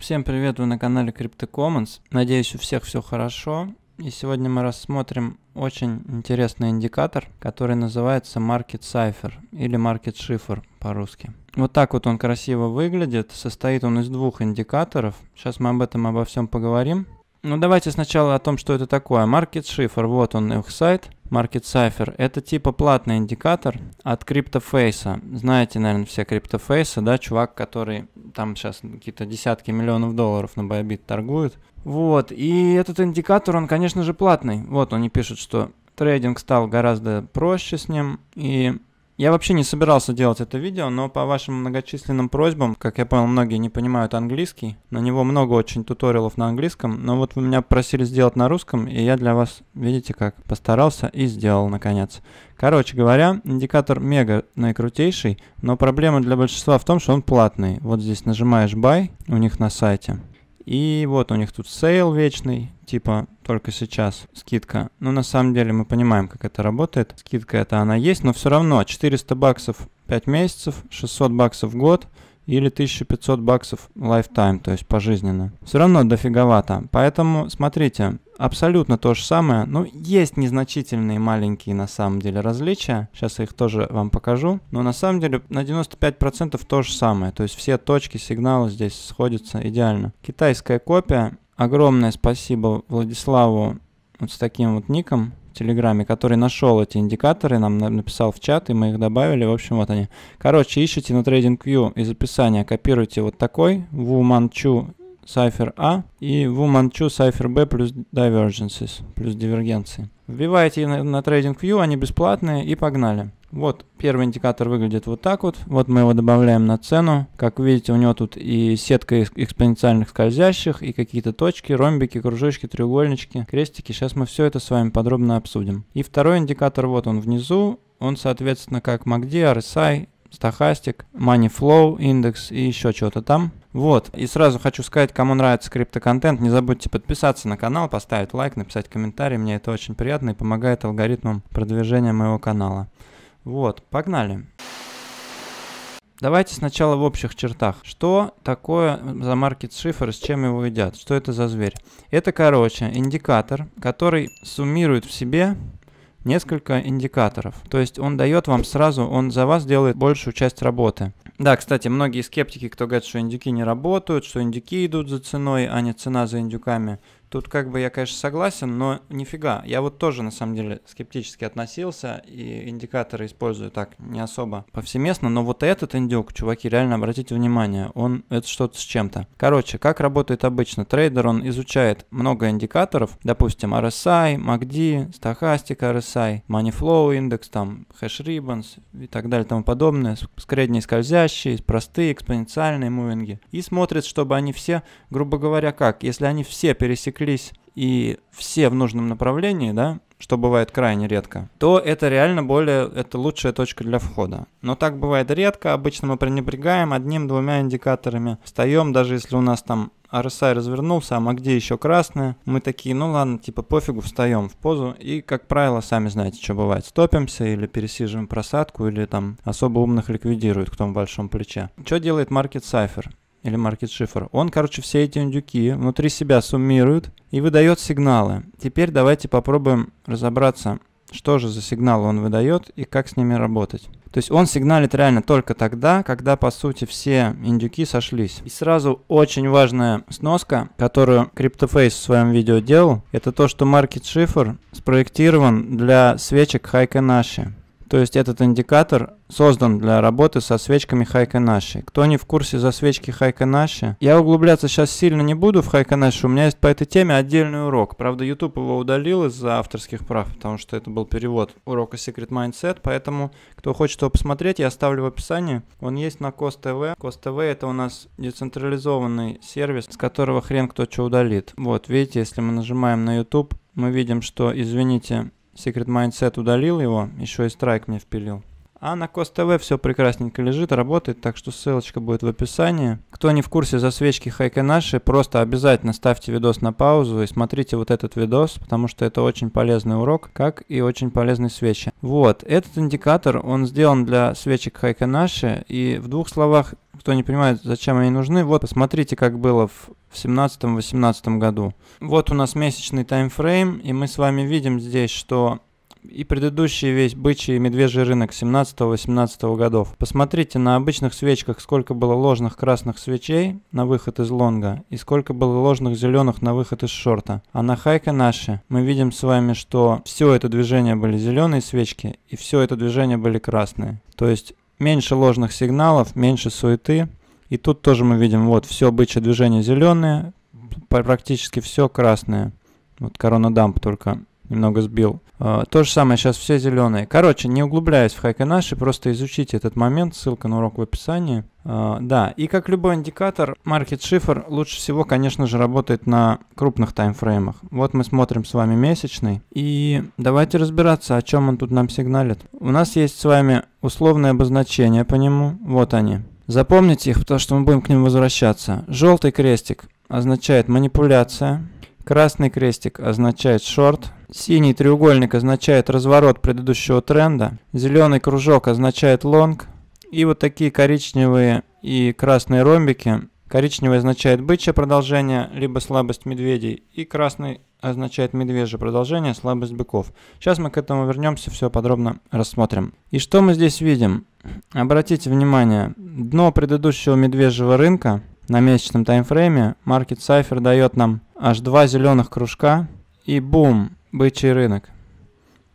Всем привет, вы на канале CryptoCommons. Надеюсь, у всех все хорошо. И сегодня мы рассмотрим очень интересный индикатор, который называется Market Cipher или Market Shifter по-русски. Вот так вот он красиво выглядит. Состоит он из двух индикаторов. Сейчас мы об этом обо всем поговорим. Ну давайте сначала о том, что это такое. Market Shifter, вот он их сайт. Market Cipher. Это типа платный индикатор от CryptoFace. Знаете, наверное, все CryptoFace, да, чувак, который там сейчас какие-то десятки миллионов долларов на Bybit торгует. Вот, и этот индикатор, он, конечно же, платный. Вот, они пишут, что трейдинг стал гораздо проще с ним, и я вообще не собирался делать это видео, но по вашим многочисленным просьбам, как я понял, многие не понимают английский, на него много очень туториалов на английском, но вот вы меня просили сделать на русском, и я для вас, видите как, постарался и сделал наконец. Короче говоря, индикатор мега наикрутейший, но проблема для большинства в том, что он платный. Вот здесь нажимаешь buy у них на сайте. И вот у них тут сейл вечный, типа только сейчас скидка. Но ну, на самом деле мы понимаем, как это работает. Скидка это она есть, но все равно 400 баксов 5 месяцев, 600 баксов в год или 1500 баксов lifetime, то есть пожизненно. Все равно дофиговато. Поэтому смотрите, абсолютно то же самое. Ну, есть незначительные маленькие на самом деле различия. Сейчас я их тоже вам покажу. Но на самом деле на 95% то же самое. То есть все точки сигнала здесь сходятся идеально. Китайская копия. Огромное спасибо Владиславу вот с таким вот ником в Телеграме, который нашел эти индикаторы, нам написал в чат, и мы их добавили. В общем, вот они. Короче, ищите на TradingView из описания, копируйте вот такой, Wu Manchu cipher A и woman 2 cipher B плюс divergences, плюс дивергенции. Вбиваете на, на TradingView, они бесплатные и погнали. Вот первый индикатор выглядит вот так вот. Вот мы его добавляем на цену. Как видите, у него тут и сетка экспоненциальных скользящих, и какие-то точки, ромбики, кружочки, треугольнички, крестики. Сейчас мы все это с вами подробно обсудим. И второй индикатор, вот он внизу. Он, соответственно, как MACD, RSI, стахастик, Money Flow, индекс и еще что-то там. Вот, и сразу хочу сказать, кому нравится криптоконтент, не забудьте подписаться на канал, поставить лайк, написать комментарий, мне это очень приятно и помогает алгоритмам продвижения моего канала. Вот, погнали! Давайте сначала в общих чертах. Что такое за маркет шифр, с чем его едят? Что это за зверь? Это, короче, индикатор, который суммирует в себе несколько индикаторов. То есть он дает вам сразу, он за вас делает большую часть работы. Да, кстати, многие скептики, кто говорит, что индюки не работают, что индюки идут за ценой, а не цена за индюками – Тут как бы я, конечно, согласен, но нифига. Я вот тоже, на самом деле, скептически относился, и индикаторы использую так не особо повсеместно, но вот этот индюк, чуваки, реально обратите внимание, он это что-то с чем-то. Короче, как работает обычно? Трейдер, он изучает много индикаторов, допустим, RSI, MACD, стахастика RSI, Money Flow Index, там, Hash Ribbons и так далее, тому подобное, средние скользящие, простые, экспоненциальные мувинги, и смотрит, чтобы они все, грубо говоря, как, если они все пересекли пересеклись, и все в нужном направлении, да, что бывает крайне редко, то это реально более, это лучшая точка для входа. Но так бывает редко, обычно мы пренебрегаем одним-двумя индикаторами, встаем, даже если у нас там RSI развернулся, а где еще красное? Мы такие, ну ладно, типа пофигу, встаем в позу и, как правило, сами знаете, что бывает. Стопимся или пересиживаем просадку, или там особо умных ликвидируют, кто в большом плече. Что делает Market Cypher? или Market Shifter. Он, короче, все эти индюки внутри себя суммирует и выдает сигналы. Теперь давайте попробуем разобраться, что же за сигналы он выдает и как с ними работать. То есть он сигналит реально только тогда, когда, по сути, все индюки сошлись. И сразу очень важная сноска, которую CryptoFace в своем видео делал, это то, что Market Shifter спроектирован для свечек Хайкенаши. То есть этот индикатор создан для работы со свечками Хайканаши. Кто не в курсе за свечки Хайканаши, я углубляться сейчас сильно не буду в Хайканаши. У меня есть по этой теме отдельный урок. Правда, YouTube его удалил из-за авторских прав, потому что это был перевод урока Secret Mindset. Поэтому, кто хочет его посмотреть, я оставлю в описании. Он есть на Кост ТВ. Кост ТВ это у нас децентрализованный сервис, с которого хрен кто что удалит. Вот, видите, если мы нажимаем на YouTube, мы видим, что, извините, Secret Mindset удалил его, еще и страйк мне впилил. А на Кост ТВ все прекрасненько лежит, работает, так что ссылочка будет в описании. Кто не в курсе за свечки Хайка наши, просто обязательно ставьте видос на паузу и смотрите вот этот видос, потому что это очень полезный урок, как и очень полезные свечи. Вот, этот индикатор, он сделан для свечек Хайка наши, и в двух словах, кто не понимает, зачем они нужны, вот посмотрите, как было в в 17-18 году. Вот у нас месячный таймфрейм, и мы с вами видим здесь, что и предыдущий весь бычий и медвежий рынок 17-18 годов. Посмотрите на обычных свечках, сколько было ложных красных свечей на выход из лонга и сколько было ложных зеленых на выход из шорта. А на хайке наши мы видим с вами, что все это движение были зеленые свечки и все это движение были красные. То есть меньше ложных сигналов, меньше суеты. И тут тоже мы видим, вот все бычье движение зеленые, практически все красное. Вот корона дамп только немного сбил. А, то же самое сейчас все зеленые. Короче, не углубляясь в хайка наши, просто изучите этот момент, ссылка на урок в описании. А, да, и как любой индикатор, market шифр лучше всего, конечно же, работает на крупных таймфреймах. Вот мы смотрим с вами месячный, и давайте разбираться, о чем он тут нам сигналит. У нас есть с вами условные обозначения по нему, вот они. Запомните их, потому что мы будем к ним возвращаться. Желтый крестик означает манипуляция, красный крестик означает шорт, Синий треугольник означает разворот предыдущего тренда, зеленый кружок означает лонг, и вот такие коричневые и красные ромбики. Коричневый означает бычье продолжение, либо слабость медведей, и красный означает медвежье продолжение, слабость быков. Сейчас мы к этому вернемся, все подробно рассмотрим. И что мы здесь видим? Обратите внимание, дно предыдущего медвежьего рынка на месячном таймфрейме Market Cipher дает нам аж два зеленых кружка, и бум, Бычий рынок.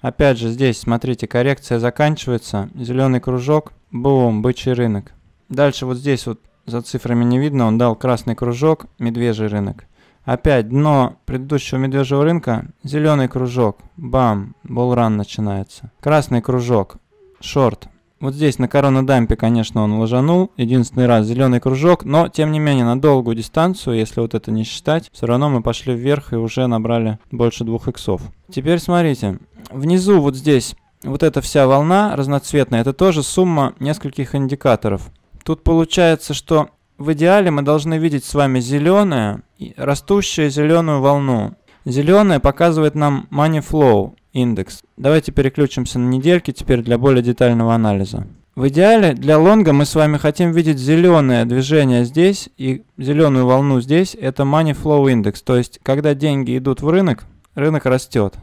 Опять же здесь, смотрите, коррекция заканчивается, зеленый кружок, бум, бычий рынок. Дальше вот здесь вот за цифрами не видно, он дал красный кружок, медвежий рынок. Опять дно предыдущего медвежьего рынка, зеленый кружок, бам, булран начинается. Красный кружок, шорт, вот здесь на коронадампе, конечно, он ложанул. Единственный раз зеленый кружок, но тем не менее на долгую дистанцию, если вот это не считать, все равно мы пошли вверх и уже набрали больше двух иксов. Теперь смотрите, внизу вот здесь вот эта вся волна разноцветная, это тоже сумма нескольких индикаторов. Тут получается, что в идеале мы должны видеть с вами зеленое, растущую зеленую волну. Зеленая показывает нам money flow, индекс. Давайте переключимся на недельки теперь для более детального анализа. В идеале для лонга мы с вами хотим видеть зеленое движение здесь и зеленую волну здесь. Это Money Flow Index, то есть когда деньги идут в рынок, рынок растет.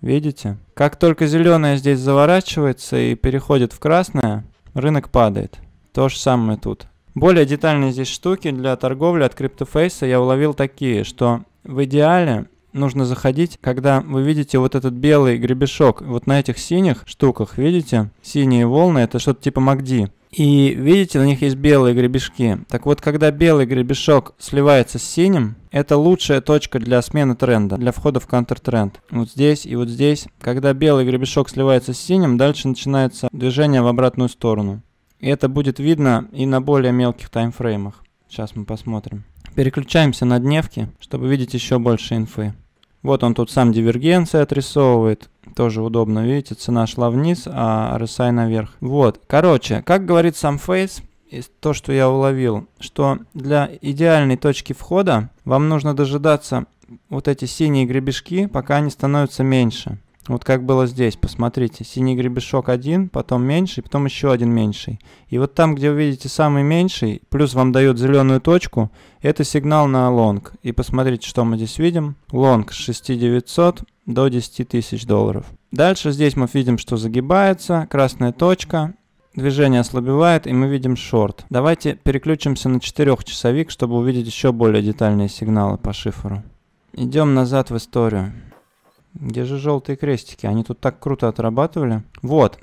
Видите? Как только зеленое здесь заворачивается и переходит в красное, рынок падает. То же самое тут. Более детальные здесь штуки для торговли от CryptoFace я уловил такие, что в идеале нужно заходить, когда вы видите вот этот белый гребешок, вот на этих синих штуках, видите, синие волны, это что-то типа МАГДИ. И видите, на них есть белые гребешки. Так вот, когда белый гребешок сливается с синим, это лучшая точка для смены тренда, для входа в контртренд. Вот здесь и вот здесь. Когда белый гребешок сливается с синим, дальше начинается движение в обратную сторону. И это будет видно и на более мелких таймфреймах. Сейчас мы посмотрим. Переключаемся на дневки, чтобы видеть еще больше инфы. Вот он тут сам дивергенции отрисовывает. Тоже удобно, видите, цена шла вниз, а RSI наверх. Вот, короче, как говорит сам Фейс, то, что я уловил, что для идеальной точки входа вам нужно дожидаться вот эти синие гребешки, пока они становятся меньше. Вот как было здесь, посмотрите, синий гребешок один, потом меньший, потом еще один меньший. И вот там, где вы видите самый меньший, плюс вам дает зеленую точку, это сигнал на лонг. И посмотрите, что мы здесь видим. Лонг с 6900 до 10 тысяч долларов. Дальше здесь мы видим, что загибается, красная точка, движение ослабевает, и мы видим шорт. Давайте переключимся на 4-часовик, чтобы увидеть еще более детальные сигналы по шифру. Идем назад в историю. Где же желтые крестики? Они тут так круто отрабатывали. Вот.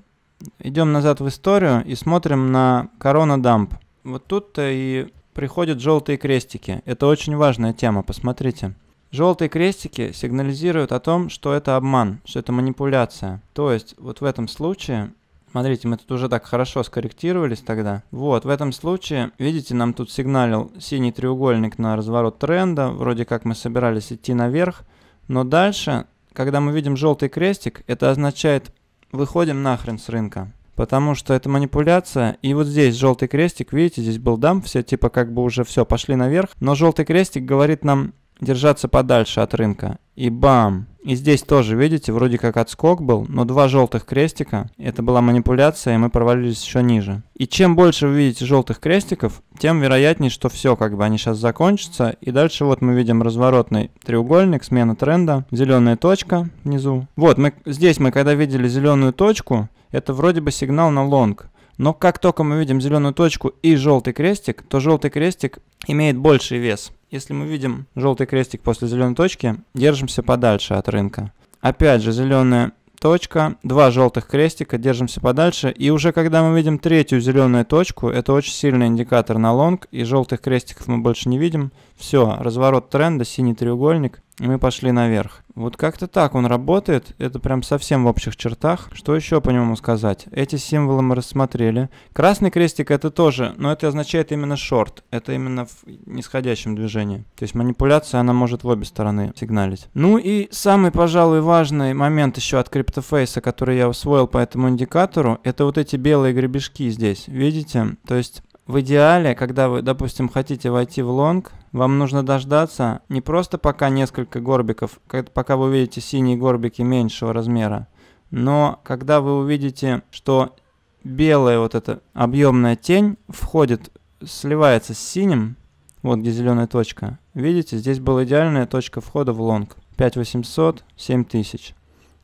Идем назад в историю и смотрим на корона дамп. Вот тут-то и приходят желтые крестики. Это очень важная тема, посмотрите. Желтые крестики сигнализируют о том, что это обман, что это манипуляция. То есть вот в этом случае, смотрите, мы тут уже так хорошо скорректировались тогда. Вот, в этом случае, видите, нам тут сигналил синий треугольник на разворот тренда, вроде как мы собирались идти наверх, но дальше когда мы видим желтый крестик, это означает «выходим нахрен с рынка». Потому что это манипуляция. И вот здесь желтый крестик, видите, здесь был дам, все типа как бы уже все, пошли наверх. Но желтый крестик говорит нам держаться подальше от рынка. И бам! И здесь тоже, видите, вроде как отскок был, но два желтых крестика, это была манипуляция, и мы провалились еще ниже. И чем больше вы видите желтых крестиков, тем вероятнее, что все, как бы они сейчас закончатся. И дальше вот мы видим разворотный треугольник, смена тренда, зеленая точка внизу. Вот, мы, здесь мы когда видели зеленую точку, это вроде бы сигнал на лонг. Но как только мы видим зеленую точку и желтый крестик, то желтый крестик имеет больший вес. Если мы видим желтый крестик после зеленой точки, держимся подальше от рынка. Опять же, зеленая точка, два желтых крестика, держимся подальше. И уже когда мы видим третью зеленую точку, это очень сильный индикатор на лонг, и желтых крестиков мы больше не видим. Все, разворот тренда, синий треугольник. И мы пошли наверх. Вот как-то так он работает, это прям совсем в общих чертах. Что еще по нему сказать? Эти символы мы рассмотрели. Красный крестик это тоже, но это означает именно шорт, это именно в нисходящем движении. То есть манипуляция, она может в обе стороны сигналить. Ну и самый, пожалуй, важный момент еще от криптофейса, который я усвоил по этому индикатору, это вот эти белые гребешки здесь, видите? То есть в идеале, когда вы, допустим, хотите войти в лонг, вам нужно дождаться не просто пока несколько горбиков, пока вы увидите синие горбики меньшего размера, но когда вы увидите, что белая вот эта объемная тень входит, сливается с синим, вот где зеленая точка, видите, здесь была идеальная точка входа в лонг, 5800, 7000.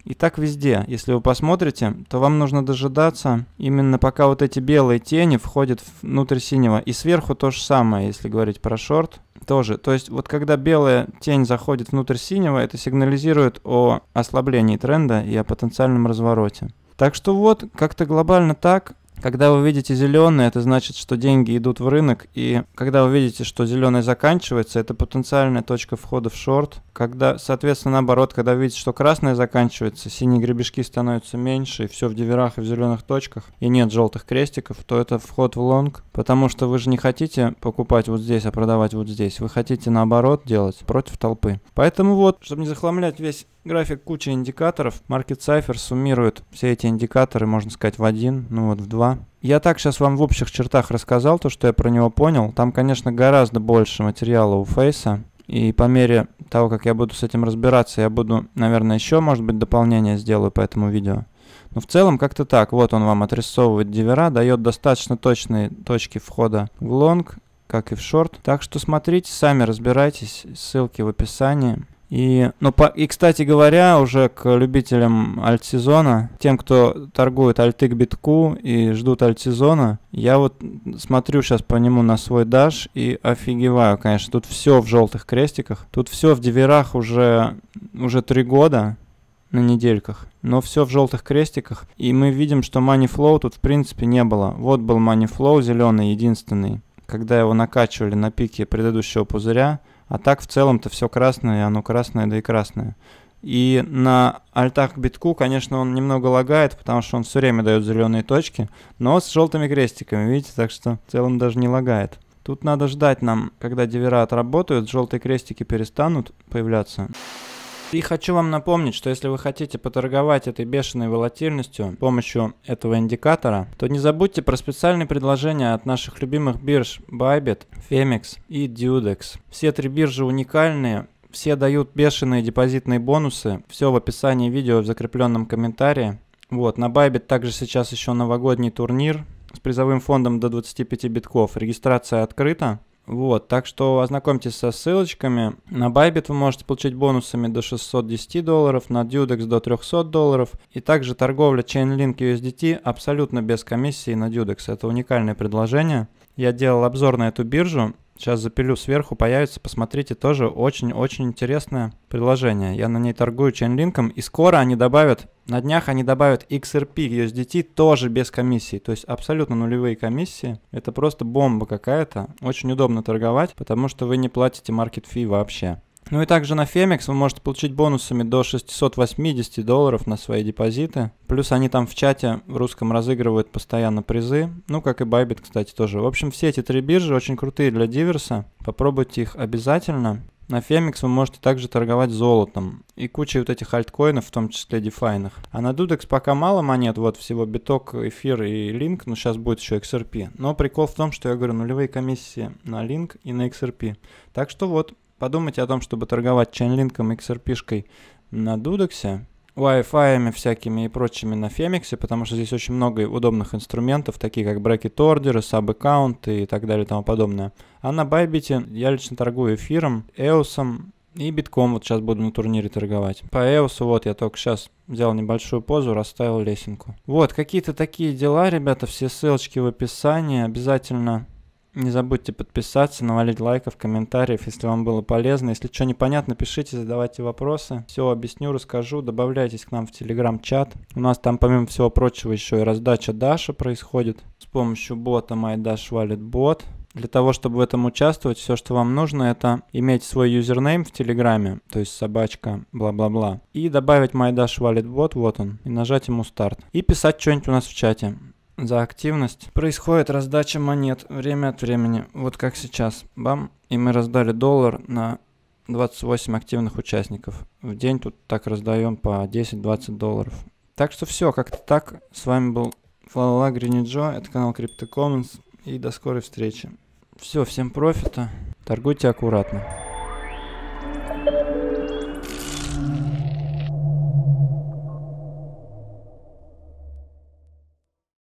И так везде. Если вы посмотрите, то вам нужно дожидаться именно пока вот эти белые тени входят внутрь синего. И сверху то же самое, если говорить про шорт. Тоже. То есть вот когда белая тень заходит внутрь синего, это сигнализирует о ослаблении тренда и о потенциальном развороте. Так что вот, как-то глобально так. Когда вы видите зеленый, это значит, что деньги идут в рынок, и когда вы видите, что зеленый заканчивается, это потенциальная точка входа в шорт. Когда, соответственно, наоборот, когда видите, что красное заканчивается, синие гребешки становятся меньше, и все в диверах и в зеленых точках, и нет желтых крестиков, то это вход в лонг, потому что вы же не хотите покупать вот здесь, а продавать вот здесь. Вы хотите наоборот делать против толпы. Поэтому вот, чтобы не захламлять весь График куча индикаторов. Market Cipher суммирует все эти индикаторы, можно сказать, в один, ну вот в два. Я так сейчас вам в общих чертах рассказал то, что я про него понял. Там, конечно, гораздо больше материала у Фейса. И по мере того, как я буду с этим разбираться, я буду, наверное, еще, может быть, дополнение сделаю по этому видео. Но в целом как-то так. Вот он вам отрисовывает дивера, дает достаточно точные точки входа в лонг, как и в шорт. Так что смотрите, сами разбирайтесь. Ссылки в описании. И, ну, по, и, кстати говоря, уже к любителям альтсезона, тем, кто торгует альты к битку и ждут альтсезона, я вот смотрю сейчас по нему на свой даш и офигеваю, конечно. Тут все в желтых крестиках, тут все в диверах уже, уже три года на недельках, но все в желтых крестиках, и мы видим, что money flow тут в принципе не было. Вот был money flow зеленый, единственный, когда его накачивали на пике предыдущего пузыря, а так в целом-то все красное, оно красное, да и красное. И на альтах к битку, конечно, он немного лагает, потому что он все время дает зеленые точки, но с желтыми крестиками, видите, так что в целом даже не лагает. Тут надо ждать нам, когда дивера отработают, желтые крестики перестанут появляться. И хочу вам напомнить, что если вы хотите поторговать этой бешеной волатильностью с помощью этого индикатора, то не забудьте про специальные предложения от наших любимых бирж Bybit, Femex и Dudex. Все три биржи уникальные все дают бешеные депозитные бонусы. Все в описании видео в закрепленном комментарии. Вот, на Bybit также сейчас еще новогодний турнир с призовым фондом до 25 битков. Регистрация открыта. Вот, так что ознакомьтесь со ссылочками. На Bybit вы можете получить бонусами до 610 долларов, на Dudex до 300 долларов. И также торговля Chainlink USDT абсолютно без комиссии на Dudex. Это уникальное предложение. Я делал обзор на эту биржу, Сейчас запилю сверху, появится, посмотрите, тоже очень-очень интересное приложение. Я на ней торгую чейнлинком, и скоро они добавят, на днях они добавят XRP USDT тоже без комиссии, то есть абсолютно нулевые комиссии. Это просто бомба какая-то, очень удобно торговать, потому что вы не платите market fee вообще. Ну и также на Фемикс вы можете получить бонусами до 680 долларов на свои депозиты. Плюс они там в чате в русском разыгрывают постоянно призы. Ну, как и Bybit, кстати, тоже. В общем, все эти три биржи очень крутые для диверса. Попробуйте их обязательно. На Femix вы можете также торговать золотом и кучей вот этих альткоинов, в том числе дефайных. А на Dudex пока мало монет, вот всего биток, эфир и линк, но сейчас будет еще XRP. Но прикол в том, что я говорю, нулевые комиссии на линк и на XRP. Так что вот, Подумайте о том, чтобы торговать чейнлинком, XRP-шкой на Дудексе, Wi-Fi всякими и прочими на Фемиксе, потому что здесь очень много удобных инструментов, такие как брекет ордеры, саб-аккаунты и так далее и тому подобное. А на Байбите я лично торгую эфиром, эосом и битком вот сейчас буду на турнире торговать. По эосу вот я только сейчас взял небольшую позу, расставил лесенку. Вот, какие-то такие дела, ребята, все ссылочки в описании, обязательно не забудьте подписаться, навалить лайков, комментариев, если вам было полезно. Если что непонятно, пишите, задавайте вопросы. Все объясню, расскажу. Добавляйтесь к нам в телеграм-чат. У нас там, помимо всего прочего, еще и раздача Даша происходит. С помощью бота MyDash валит бот. Для того, чтобы в этом участвовать, все, что вам нужно, это иметь свой юзернейм в Телеграме, то есть собачка, бла-бла-бла, и добавить MyDash Wallet Bot, вот он, и нажать ему старт. И писать что-нибудь у нас в чате за активность. Происходит раздача монет время от времени, вот как сейчас. Бам, и мы раздали доллар на 28 активных участников. В день тут так раздаем по 10-20 долларов. Так что все, как-то так. С вами был Фалала Гриниджо, это канал CryptoCommons. И до скорой встречи. Все, всем профита. Торгуйте аккуратно.